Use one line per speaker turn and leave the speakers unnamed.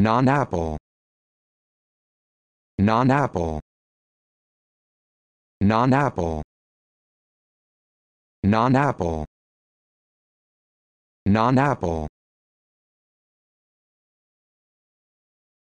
non-apple non-apple non-apple non-apple non-apple